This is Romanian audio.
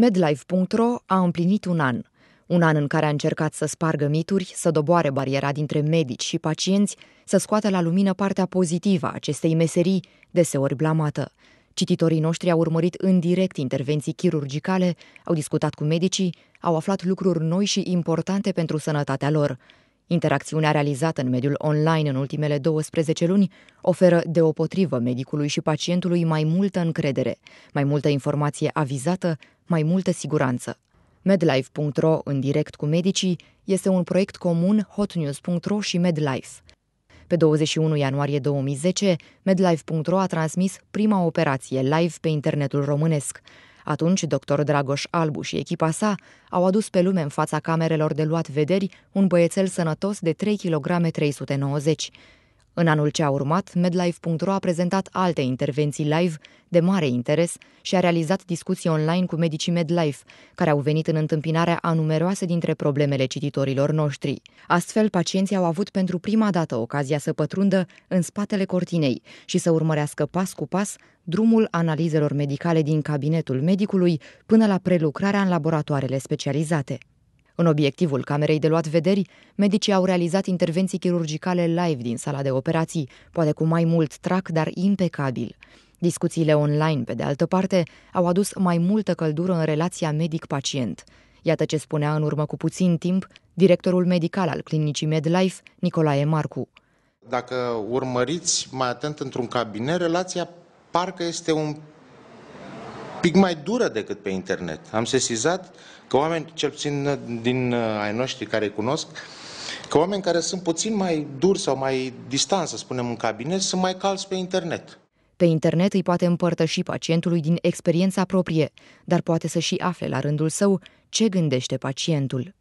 Medlife.ro a împlinit un an, un an în care a încercat să spargă mituri, să doboare bariera dintre medici și pacienți, să scoată la lumină partea pozitivă a acestei meserii, deseori blamată. Cititorii noștri au urmărit în direct intervenții chirurgicale, au discutat cu medicii, au aflat lucruri noi și importante pentru sănătatea lor. Interacțiunea realizată în mediul online în ultimele 12 luni oferă deopotrivă medicului și pacientului mai multă încredere, mai multă informație avizată, mai multă siguranță. Medlife.ro, în direct cu medicii, este un proiect comun hotnews.ro și Medlife. Pe 21 ianuarie 2010, medlife.ro a transmis prima operație live pe internetul românesc. Atunci, dr. Dragoș Albu și echipa sa au adus pe lume în fața camerelor de luat vederi un băiețel sănătos de 3 kg 390. În anul ce a urmat, medlife.ro a prezentat alte intervenții live de mare interes și a realizat discuții online cu medicii MedLife, care au venit în întâmpinarea a numeroase dintre problemele cititorilor noștri. Astfel, pacienții au avut pentru prima dată ocazia să pătrundă în spatele cortinei și să urmărească pas cu pas drumul analizelor medicale din cabinetul medicului până la prelucrarea în laboratoarele specializate. În obiectivul camerei de luat vederi, medicii au realizat intervenții chirurgicale live din sala de operații, poate cu mai mult trac, dar impecabil. Discuțiile online, pe de altă parte, au adus mai multă căldură în relația medic-pacient. Iată ce spunea în urmă cu puțin timp directorul medical al clinicii MedLife, Nicolae Marcu. Dacă urmăriți mai atent într-un cabinet, relația parcă este un pic mai dură decât pe internet. Am sesizat că oameni, cel puțin uh, din uh, ai noștri care îi cunosc, că oameni care sunt puțin mai duri sau mai distanți, să spunem, în cabinet, sunt mai calzi pe internet. Pe internet îi poate împărtăși pacientului din experiența proprie, dar poate să și afle la rândul său ce gândește pacientul.